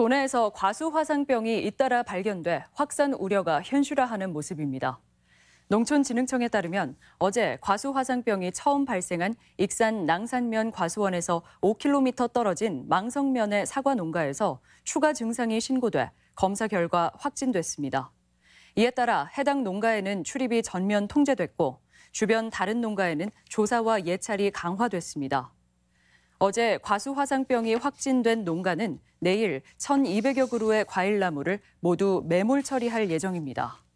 도내에서 과수 화상병이 잇따라 발견돼 확산 우려가 현실화하는 모습입니다. 농촌진흥청에 따르면 어제 과수 화상병이 처음 발생한 익산 낭산면 과수원에서 5km 떨어진 망성면의 사과 농가에서 추가 증상이 신고돼 검사 결과 확진됐습니다. 이에 따라 해당 농가에는 출입이 전면 통제됐고 주변 다른 농가에는 조사와 예찰이 강화됐습니다. 어제 과수 화상병이 확진된 농가는 내일 1,200여 그루의 과일나무를 모두 매몰 처리할 예정입니다.